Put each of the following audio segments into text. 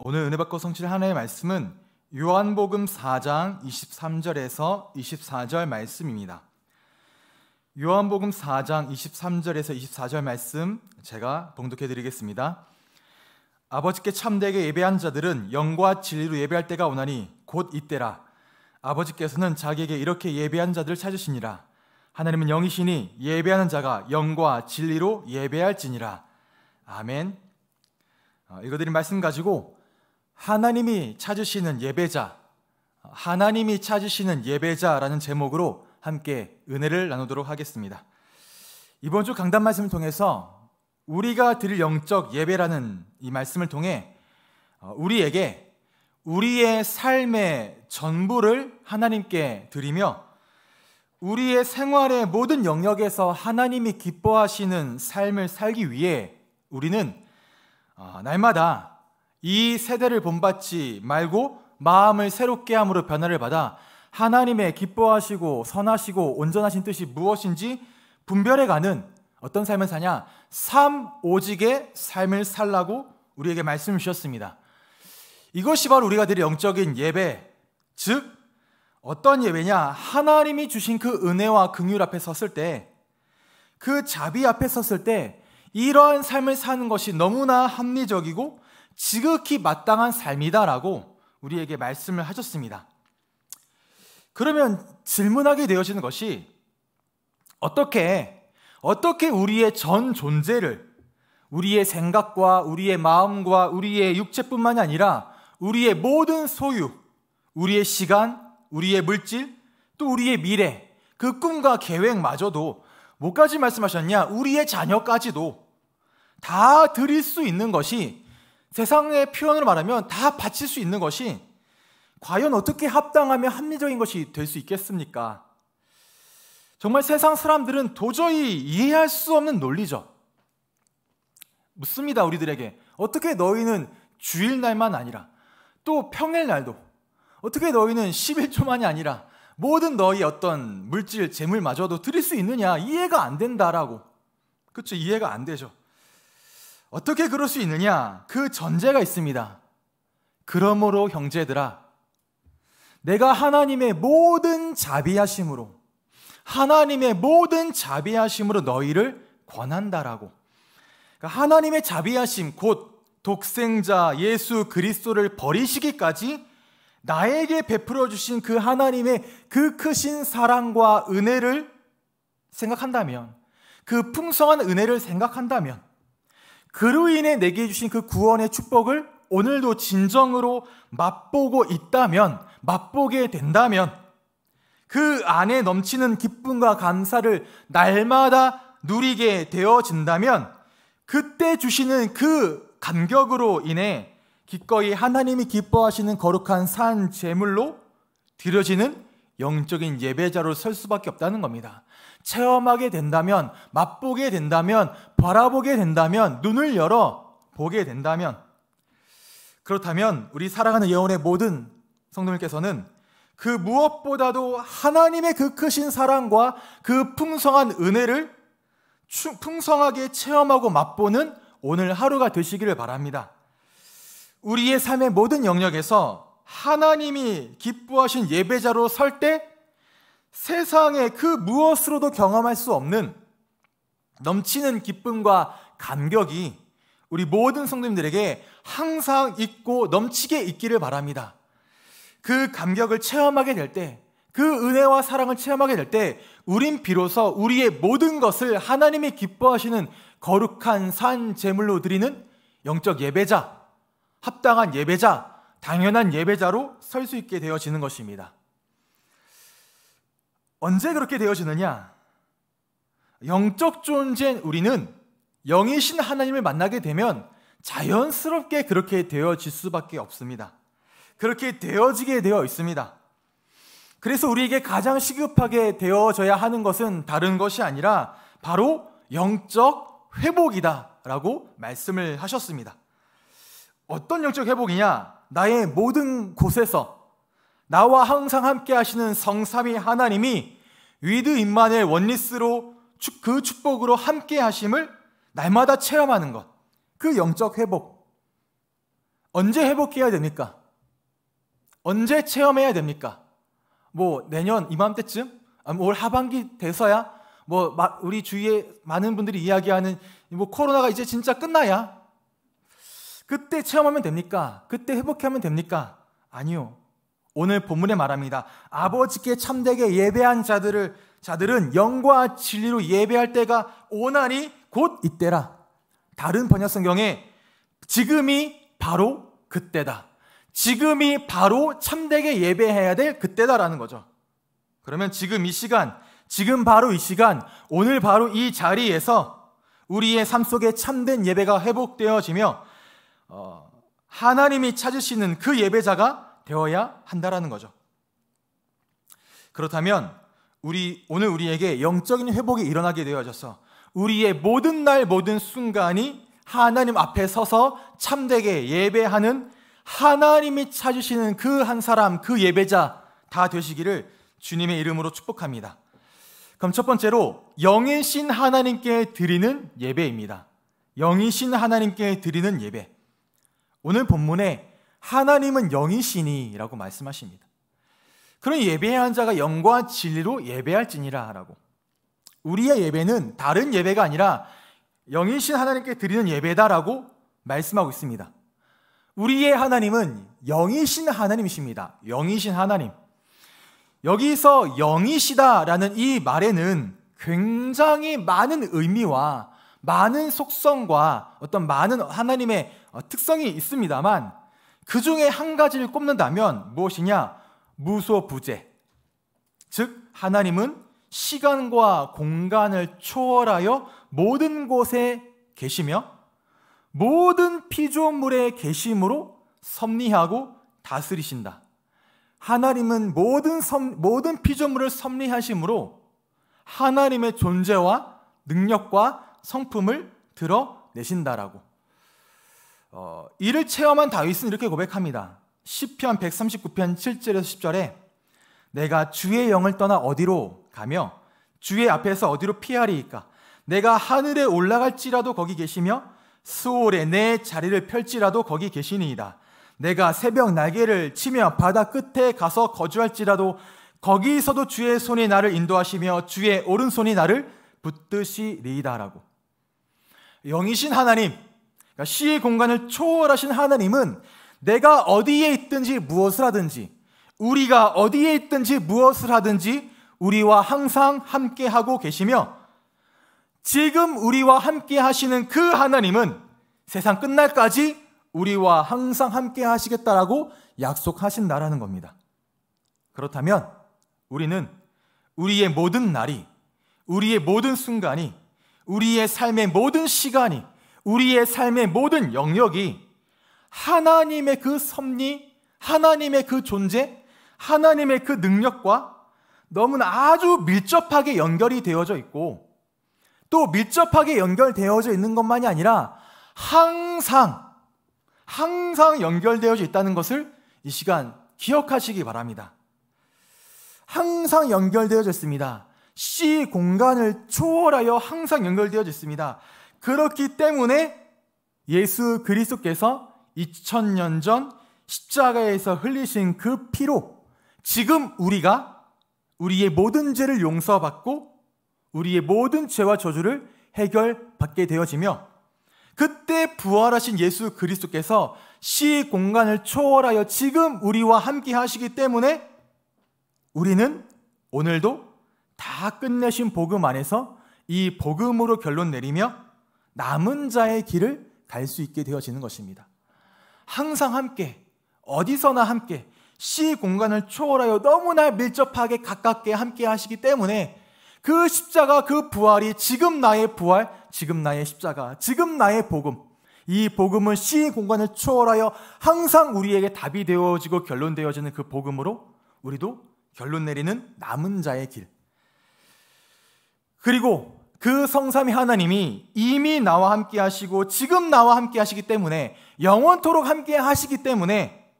오늘 은혜 받고 성취를 하나의 말씀은 요한복음 4장 23절에서 24절 말씀입니다. 요한복음 4장 23절에서 24절 말씀 제가 봉독해 드리겠습니다. 아버지께 참되게 예배한 자들은 영과 진리로 예배할 때가 오나니 곧 이때라. 아버지께서는 자기에게 이렇게 예배한 자들을 찾으시니라. 하나님은 영이시니 예배하는 자가 영과 진리로 예배할지니라. 아멘. 어, 읽어드린 말씀 가지고 하나님이 찾으시는 예배자, 하나님이 찾으시는 예배자라는 제목으로 함께 은혜를 나누도록 하겠습니다. 이번 주 강단 말씀을 통해서 우리가 드릴 영적 예배라는 이 말씀을 통해 어, 우리에게 우리의 삶의 전부를 하나님께 드리며 우리의 생활의 모든 영역에서 하나님이 기뻐하시는 삶을 살기 위해 우리는 어, 날마다 이 세대를 본받지 말고 마음을 새롭게 함으로 변화를 받아 하나님의 기뻐하시고 선하시고 온전하신 뜻이 무엇인지 분별해 가는 어떤 삶을 사냐? 삶 오직의 삶을 살라고 우리에게 말씀을 주셨습니다. 이것이 바로 우리가 드릴 영적인 예배, 즉 어떤 예배냐? 하나님이 주신 그 은혜와 긍휼 앞에 섰을 때, 그 자비 앞에 섰을 때 이러한 삶을 사는 것이 너무나 합리적이고 지극히 마땅한 삶이다라고 우리에게 말씀을 하셨습니다. 그러면 질문하게 되어지는 것이 어떻게 어떻게 우리의 전 존재를 우리의 생각과 우리의 마음과 우리의 육체뿐만이 아니라 우리의 모든 소유, 우리의 시간, 우리의 물질, 또 우리의 미래, 그 꿈과 계획마저도 뭐까지 말씀하셨냐? 우리의 자녀까지도 다 드릴 수 있는 것이 세상의 표현을 말하면 다 바칠 수 있는 것이 과연 어떻게 합당하며 합리적인 것이 될 수 있겠습니까? 정말 세상 사람들은 도저히 이해할 수 없는 논리죠. 묻습니다, 우리들에게. 어떻게 너희는 주일날만 아니라 또 평일날도 어떻게 너희는 11조만이 아니라 모든 너희 어떤 물질, 재물마저도 드릴 수 있느냐 이해가 안 된다라고. 그렇 이해가 안 되죠. 어떻게 그럴 수 있느냐? 그 전제가 있습니다. 그러므로 형제들아, 내가 하나님의 모든 자비하심으로, 하나님의 모든 자비하심으로 너희를 권한다라고. 그러니까 하나님의 자비하심, 곧 독생자 예수 그리스도를 버리시기까지 나에게 베풀어 주신 그 하나님의 그 크신 사랑과 은혜를 생각한다면, 그 풍성한 은혜를 생각한다면, 그로 인해 내게 주신 그 구원의 축복을 오늘도 진정으로 맛보고 있다면, 맛보게 된다면, 그 안에 넘치는 기쁨과 감사를 날마다 누리게 되어진다면, 그때 주시는 그 감격으로 인해 기꺼이 하나님이 기뻐하시는 거룩한 산 제물로 드려지는 영적인 예배자로 설 수밖에 없다는 겁니다. 체험하게 된다면, 맛보게 된다면, 바라보게 된다면, 눈을 열어 보게 된다면, 그렇다면 우리 사랑하는 예언의 모든 성도님께서는 그 무엇보다도 하나님의 그 크신 사랑과 그 풍성한 은혜를 풍성하게 체험하고 맛보는 오늘 하루가 되시기를 바랍니다. 우리의 삶의 모든 영역에서 하나님이 기뻐하신 예배자로 설때 세상에그 무엇으로도 경험할 수 없는 넘치는 기쁨과 감격이 우리 모든 성도님들에게 항상 있고 넘치게 있기를 바랍니다. 그 감격을 체험하게 될 때, 그 은혜와 사랑을 체험하게 될 때, 우린 비로소 우리의 모든 것을 하나님이 기뻐하시는 거룩한 산 제물로 드리는 영적 예배자, 합당한 예배자, 당연한 예배자로 설 수 있게 되어지는 것입니다. 언제 그렇게 되어지느냐? 영적 존재인 우리는 영이신 하나님을 만나게 되면 자연스럽게 그렇게 되어질 수밖에 없습니다. 그렇게 되어지게 되어 있습니다. 그래서 우리에게 가장 시급하게 되어져야 하는 것은 다른 것이 아니라 바로 영적 회복이다라고 말씀을 하셨습니다. 어떤 영적 회복이냐? 나의 모든 곳에서 나와 항상 함께 하시는 성삼위 하나님이 위드 임만의 원리스로 그 축복으로 함께 하심을 날마다 체험하는 것. 그 영적 회복. 언제 회복해야 됩니까? 언제 체험해야 됩니까? 뭐 내년 이맘때쯤? 아, 뭐 올 하반기 돼서야? 뭐 우리 주위에 많은 분들이 이야기하는 뭐 코로나가 이제 진짜 끝나야 그때 체험하면 됩니까? 그때 회복하면 됩니까? 아니요. 오늘 본문에 말합니다. 아버지께 참되게 예배한 자들을 자들은 영과 진리로 예배할 때가 오나니 곧 이때라. 다른 번역 성경에 지금이 바로 그때다. 지금이 바로 참되게 예배해야 될 그때다라는 거죠. 그러면 지금 이 시간, 지금 바로 이 시간, 오늘 바로 이 자리에서 우리의 삶 속에 참된 예배가 회복되어지며 어, 하나님이 찾으시는 그 예배자가 되어야 한다라는 거죠. 그렇다면 우리 오늘 우리에게 영적인 회복이 일어나게 되어져서 우리의 모든 날 모든 순간이 하나님 앞에 서서 참되게 예배하는 하나님이 찾으시는 그 한 사람 그 예배자 다 되시기를 주님의 이름으로 축복합니다. 그럼 첫 번째로 영이신 하나님께 드리는 예배입니다. 영이신 하나님께 드리는 예배. 오늘 본문에 하나님은 영이시니라고 말씀하십니다. 그런 예배한 자가 영과 진리로 예배할지니라라고. 우리의 예배는 다른 예배가 아니라 영이신 하나님께 드리는 예배다라고 말씀하고 있습니다. 우리의 하나님은 영이신 하나님이십니다. 영이신 하나님. 여기서 영이시다라는 이 말에는 굉장히 많은 의미와 많은 속성과 어떤 많은 하나님의 어, 특성이 있습니다만 그 중에 한 가지를 꼽는다면 무엇이냐? 무소부재. 즉, 하나님은 시간과 공간을 초월하여 모든 곳에 계시며 모든 피조물에 계심으로 섭리하고 다스리신다. 하나님은 모든, 섬, 모든 피조물을 섭리하심으로 하나님의 존재와 능력과 성품을 드러내신다라고. 어, 이를 체험한 다윗은 이렇게 고백합니다. 10편 139편 7절에서 10절에 내가 주의 영을 떠나 어디로 가며 주의 앞에서 어디로 피하리이까 내가 하늘에 올라갈지라도 거기 계시며 수월에 내 자리를 펼지라도 거기 계시니이다 내가 새벽 날개를 치며 바다 끝에 가서 거주할지라도 거기서도 주의 손이 나를 인도하시며 주의 오른손이 나를 붙드시리이다라고 영이신 하나님 그러니까 시의 공간을 초월하신 하나님은 내가 어디에 있든지 무엇을 하든지 우리가 어디에 있든지 무엇을 하든지 우리와 항상 함께하고 계시며 지금 우리와 함께 하시는 그 하나님은 세상 끝날까지 우리와 항상 함께 하시겠다라고 약속하신다라는 겁니다. 그렇다면 우리는 우리의 모든 날이, 우리의 모든 순간이, 우리의 삶의 모든 시간이, 우리의 삶의 모든 영역이 하나님의 그 섭리, 하나님의 그 존재, 하나님의 그 능력과 너무나 아주 밀접하게 연결이 되어져 있고 또 밀접하게 연결되어져 있는 것만이 아니라 항상 항상 연결되어져 있다는 것을 이 시간 기억하시기 바랍니다. 항상 연결되어져 있습니다. C 공간을 초월하여 항상 연결되어져 있습니다. 그렇기 때문에 예수 그리스도께서 2000년 전 십자가에서 흘리신 그 피로 지금 우리가 우리의 모든 죄를 용서받고 우리의 모든 죄와 저주를 해결받게 되어지며 그때 부활하신 예수 그리스도께서 시 공간을 초월하여 지금 우리와 함께 하시기 때문에 우리는 오늘도 다 끝내신 복음 안에서 이 복음으로 결론 내리며 남은 자의 길을 갈 수 있게 되어지는 것입니다. 항상 함께, 어디서나 함께, 시 공간을 초월하여 너무나 밀접하게 가깝게 함께 하시기 때문에 그 십자가, 그 부활이 지금 나의 부활, 지금 나의 십자가, 지금 나의 복음, 이 복음은 시 공간을 초월하여 항상 우리에게 답이 되어지고 결론되어지는 그 복음으로 우리도 결론 내리는 남은 자의 길. 그리고 그 성삼위 하나님이 이미 나와 함께 하시고 지금 나와 함께 하시기 때문에 영원토록 함께 하시기 때문에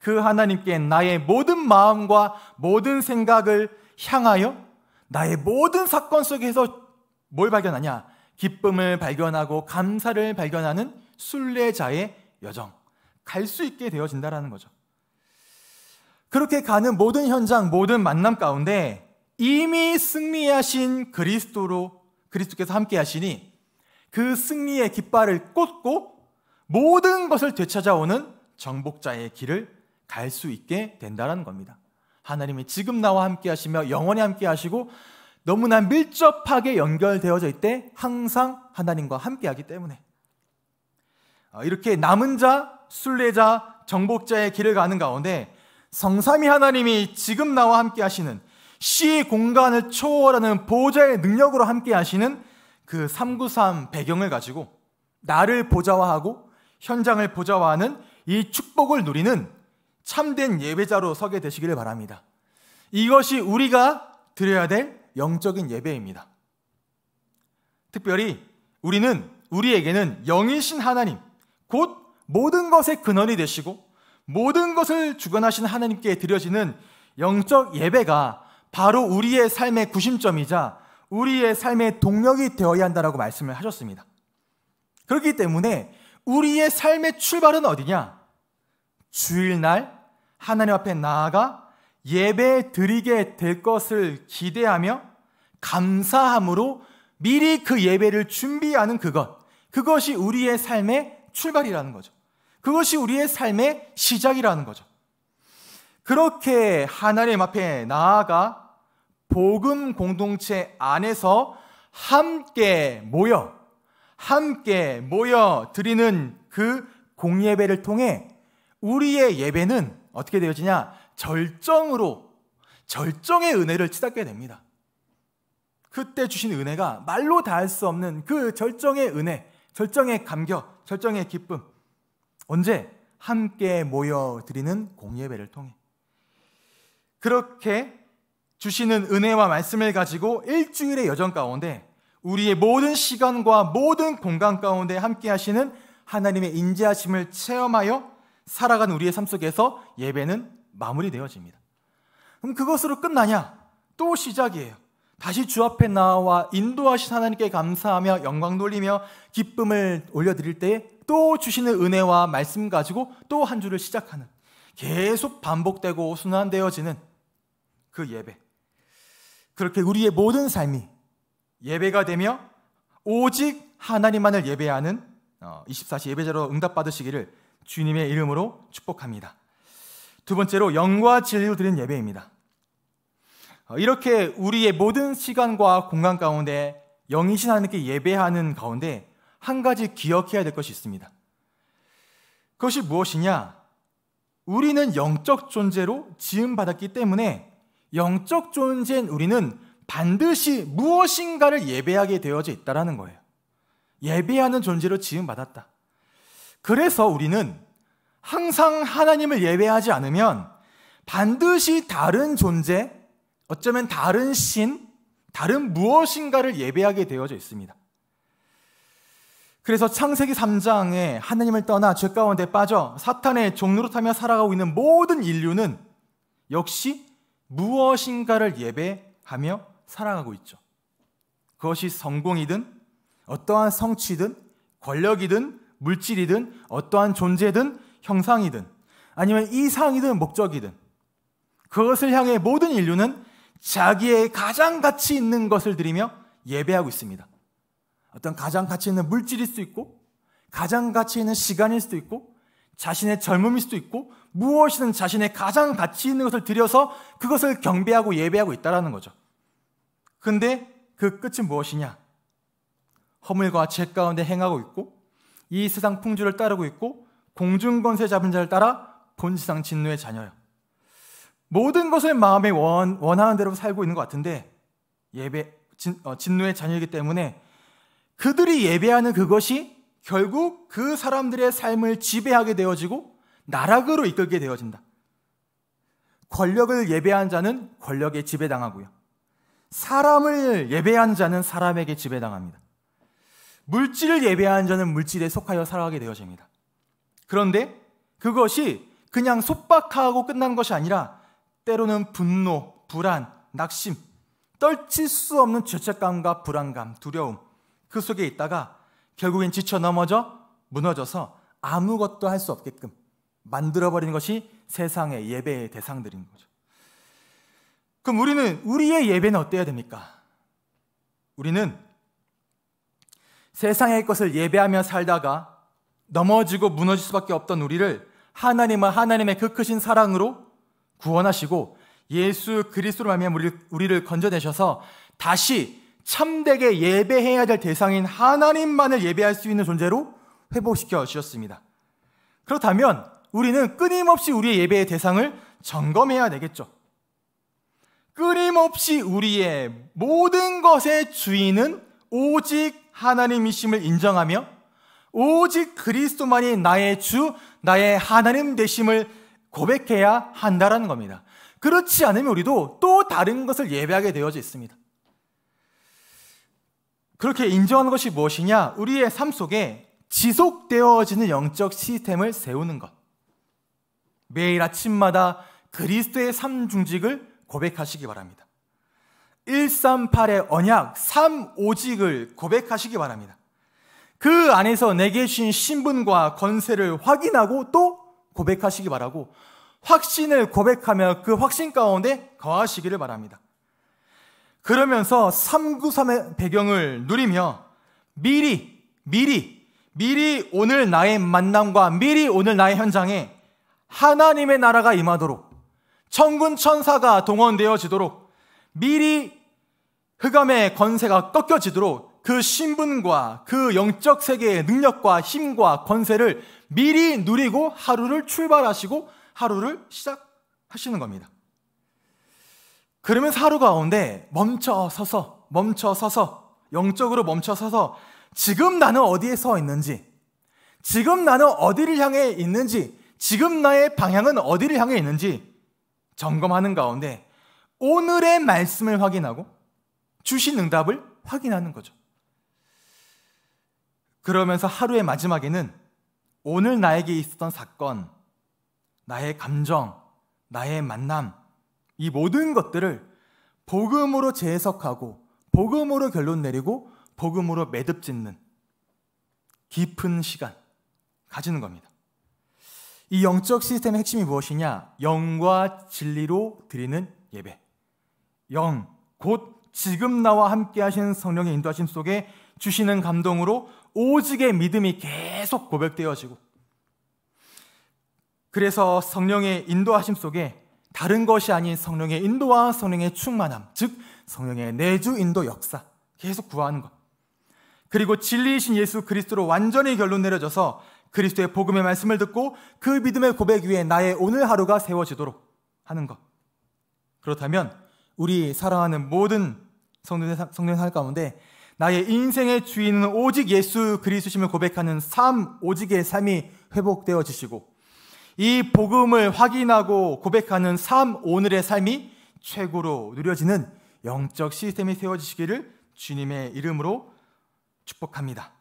그 하나님께 나의 모든 마음과 모든 생각을 향하여 나의 모든 사건 속에서 뭘 발견하냐? 기쁨을 발견하고 감사를 발견하는 순례자의 여정. 갈 수 있게 되어진다라는 거죠. 그렇게 가는 모든 현장, 모든 만남 가운데 이미 승리하신 그리스도로 그리스도께서 함께 하시니 그 승리의 깃발을 꽂고 모든 것을 되찾아오는 정복자의 길을 갈 수 있게 된다는 겁니다. 하나님이 지금 나와 함께 하시며 영원히 함께 하시고 너무나 밀접하게 연결되어져 있대 항상 하나님과 함께 하기 때문에 어, 이렇게 남은 자, 순례자, 정복자의 길을 가는 가운데 성삼위 하나님이 지금 나와 함께 하시는 시 공간을 초월하는 보좌의 능력으로 함께 하시는 그 393 배경을 가지고 나를 보좌화하고 현장을 보좌화하는 이 축복을 누리는 참된 예배자로 서게 되시기를 바랍니다. 이것이 우리가 드려야 될 영적인 예배입니다. 특별히 우리는 우리에게는 영이신 하나님 곧 모든 것의 근원이 되시고 모든 것을 주관하신 하나님께 드려지는 영적 예배가 바로 우리의 삶의 구심점이자 우리의 삶의 동력이 되어야 한다라고 말씀을 하셨습니다. 그렇기 때문에 우리의 삶의 출발은 어디냐? 주일날 하나님 앞에 나아가 예배 드리게 될 것을 기대하며 감사함으로 미리 그 예배를 준비하는 그것. 그것이 우리의 삶의 출발이라는 거죠. 그것이 우리의 삶의 시작이라는 거죠. 그렇게 하나님 앞에 나아가 복음 공동체 안에서 함께 모여 함께 모여 드리는 그 공예배를 통해 우리의 예배는 어떻게 되어지냐? 절정으로 절정의 은혜를 치닫게 됩니다. 그때 주신 은혜가 말로 다할 수 없는 그 절정의 은혜, 절정의 감격, 절정의 기쁨. 언제 함께 모여 드리는 공예배를 통해 그렇게 주시는 은혜와 말씀을 가지고 일주일의 여정 가운데 우리의 모든 시간과 모든 공간 가운데 함께 하시는 하나님의 인지하심을 체험하여 살아간 우리의 삶 속에서 예배는 마무리되어집니다. 그럼 그것으로 끝나냐? 또 시작이에요. 다시 주 앞에 나와 인도하신 하나님께 감사하며 영광 돌리며 기쁨을 올려드릴 때에 또 주시는 은혜와 말씀 가지고 또 한 주를 시작하는 계속 반복되고 순환되어지는 그 예배. 그렇게 우리의 모든 삶이 예배가 되며 오직 하나님만을 예배하는 24시 어, 예배자로 응답받으시기를 주님의 이름으로 축복합니다. 두 번째로 영과 진리로 드리는 예배입니다. 어, 이렇게 우리의 모든 시간과 공간 가운데 영이신 하나님께 예배하는 가운데 한 가지 기억해야 될 것이 있습니다. 그것이 무엇이냐? 우리는 영적 존재로 지음받았기 때문에 영적 존재인 우리는 반드시 무엇인가를 예배하게 되어져 있다라는 거예요. 예배하는 존재로 지음 받았다. 그래서 우리는 항상 하나님을 예배하지 않으면 반드시 다른 존재, 어쩌면 다른 신, 다른 무엇인가를 예배하게 되어져 있습니다. 그래서 창세기 3장에 하나님을 떠나 죄 가운데 빠져 사탄의 종로로 타며 살아가고 있는 모든 인류는 역시 무엇인가를 예배하며 살아가고 있죠. 그것이 성공이든 어떠한 성취든 권력이든 물질이든 어떠한 존재든 형상이든 아니면 이상이든 목적이든 그것을 향해 모든 인류는 자기의 가장 가치 있는 것을 드리며 예배하고 있습니다. 어떤 가장 가치 있는 물질일 수 있고 가장 가치 있는 시간일 수도 있고 자신의 젊음일 수도 있고 무엇이든 자신의 가장 가치 있는 것을 들여서 그것을 경배하고 예배하고 있다라는 거죠. 근데 그 끝이 무엇이냐? 허물과 죄 가운데 행하고 있고 이 세상 풍조를 따르고 있고 공중권세 잡은 자를 따라 본지상 진노의 자녀요. 모든 것을 마음에 원, 원하는 대로 살고 있는 것 같은데 예배 진, 어, 진노의 자녀이기 때문에 그들이 예배하는 그것이 결국 그 사람들의 삶을 지배하게 되어지고 나락으로 이끌게 되어진다. 권력을 예배한 자는 권력에 지배당하고요. 사람을 예배한 자는 사람에게 지배당합니다. 물질을 예배한 자는 물질에 속하여 살아가게 되어집니다. 그런데 그것이 그냥 속박하고 끝난 것이 아니라 때로는 분노, 불안, 낙심, 떨칠 수 없는 죄책감과 불안감, 두려움 그 속에 있다가 결국엔 지쳐 넘어져 무너져서 아무것도 할 수 없게끔 만들어버리는 것이 세상의 예배의 대상들인 거죠. 그럼 우리는, 우리의 예배는 어때야 됩니까? 우리는 세상의 것을 예배하며 살다가 넘어지고 무너질 수밖에 없던 우리를 하나님은 하나님의 그 크신 사랑으로 구원하시고 예수 그리스로말미 우리를, 우리를 건져내셔서 다시 참되게 예배해야 될 대상인 하나님만을 예배할 수 있는 존재로 회복시켜 주셨습니다. 그렇다면 우리는 끊임없이 우리의 예배의 대상을 점검해야 되겠죠. 끊임없이 우리의 모든 것의 주인은 오직 하나님이심을 인정하며 오직 그리스도만이 나의 주, 나의 하나님 되심을 고백해야 한다라는 겁니다. 그렇지 않으면 우리도 또 다른 것을 예배하게 되어져 있습니다. 그렇게 인정하는 것이 무엇이냐? 우리의 삶 속에 지속되어지는 영적 시스템을 세우는 것. 매일 아침마다 그리스도의 삼중직을 고백하시기 바랍니다. 138의 언약, 3오직을 고백하시기 바랍니다. 그 안에서 내게 신 신분과 권세를 확인하고 또 고백하시기 바라고 확신을 고백하며 그 확신 가운데 거하시기를 바랍니다. 그러면서 393의 배경을 누리며 미리, 미리, 미리 오늘 나의 만남과 미리 오늘 나의 현장에 하나님의 나라가 임하도록 천군 천사가 동원되어지도록 미리 흑암의 권세가 꺾여지도록 그 신분과 그 영적 세계의 능력과 힘과 권세를 미리 누리고 하루를 출발하시고 하루를 시작하시는 겁니다. 그러면 하루 가운데 멈춰 서서, 멈춰 서서, 영적으로 멈춰 서서 지금 나는 어디에 서 있는지, 지금 나는 어디를 향해 있는지 지금 나의 방향은 어디를 향해 있는지 점검하는 가운데 오늘의 말씀을 확인하고 주신 응답을 확인하는 거죠. 그러면서 하루의 마지막에는 오늘 나에게 있었던 사건, 나의 감정, 나의 만남, 이 모든 것들을 복음으로 재해석하고, 복음으로 결론 내리고, 복음으로 매듭 짓는 깊은 시간 가지는 겁니다. 이 영적 시스템의 핵심이 무엇이냐? 영과 진리로 드리는 예배. 영, 곧 지금 나와 함께 하시는 성령의 인도하심 속에 주시는 감동으로 오직의 믿음이 계속 고백되어지고 그래서 성령의 인도하심 속에 다른 것이 아닌 성령의 인도와 성령의 충만함, 즉 성령의 내주 인도 역사 계속 구하는 것. 그리고 진리이신 예수 그리스도로 완전히 결론 내려져서 그리스도의 복음의 말씀을 듣고 그 믿음의 고백 위에 나의 오늘 하루가 세워지도록 하는 것. 그렇다면 우리 사랑하는 모든 성도의 삶 가운데 나의 인생의 주인은 오직 예수 그리스도심을 고백하는 삶, 오직의 삶이 회복되어지시고 이 복음을 확인하고 고백하는 삶, 오늘의 삶이 최고로 누려지는 영적 시스템이 세워지시기를 주님의 이름으로 축복합니다.